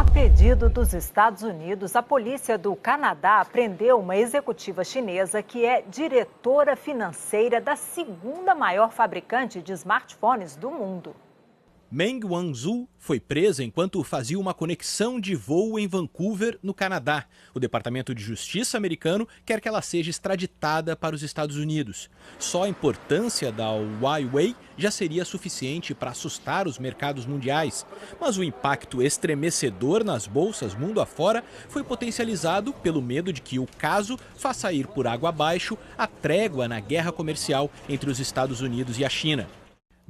A pedido dos Estados Unidos, a polícia do Canadá prendeu uma executiva chinesa que é diretora financeira da segunda maior fabricante de smartphones do mundo. Meng Wanzhou foi presa enquanto fazia uma conexão de voo em Vancouver, no Canadá. O Departamento de Justiça americano quer que ela seja extraditada para os Estados Unidos. Só a importância da Huawei já seria suficiente para assustar os mercados mundiais, mas o impacto estremecedor nas bolsas mundo afora foi potencializado pelo medo de que o caso faça ir por água abaixo a trégua na guerra comercial entre os Estados Unidos e a China.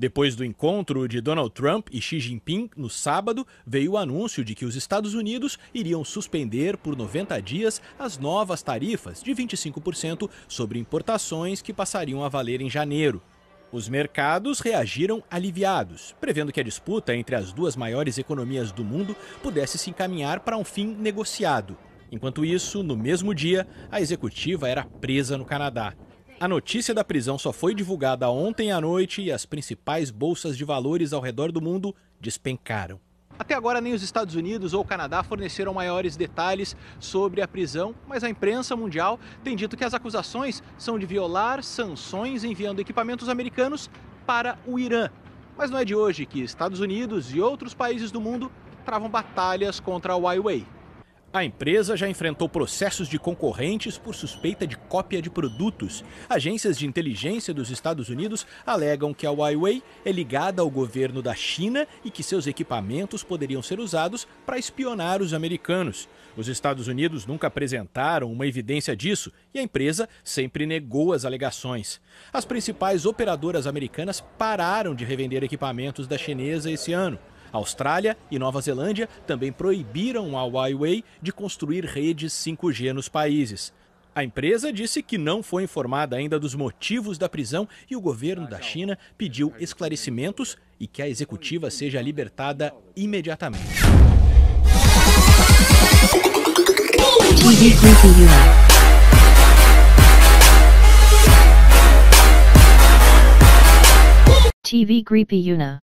Depois do encontro de Donald Trump e Xi Jinping no sábado, veio o anúncio de que os Estados Unidos iriam suspender por 90 dias as novas tarifas de 25% sobre importações que passariam a valer em janeiro. Os mercados reagiram aliviados, prevendo que a disputa entre as duas maiores economias do mundo pudesse se encaminhar para um fim negociado. Enquanto isso, no mesmo dia, a executiva era presa no Canadá. A notícia da prisão só foi divulgada ontem à noite e as principais bolsas de valores ao redor do mundo despencaram. Até agora, nem os Estados Unidos ou o Canadá forneceram maiores detalhes sobre a prisão, mas a imprensa mundial tem dito que as acusações são de violar sanções enviando equipamentos americanos para o Irã. Mas não é de hoje que Estados Unidos e outros países do mundo travam batalhas contra a Huawei. A empresa já enfrentou processos de concorrentes por suspeita de cópia de produtos. Agências de inteligência dos Estados Unidos alegam que a Huawei é ligada ao governo da China e que seus equipamentos poderiam ser usados para espionar os americanos. Os Estados Unidos nunca apresentaram uma evidência disso e a empresa sempre negou as alegações. As principais operadoras americanas pararam de revender equipamentos da chinesa esse ano. Austrália e Nova Zelândia também proibiram a Huawei de construir redes 5G nos países. A empresa disse que não foi informada ainda dos motivos da prisão e o governo da China pediu esclarecimentos e que a executiva seja libertada imediatamente. TV Greepy Yuna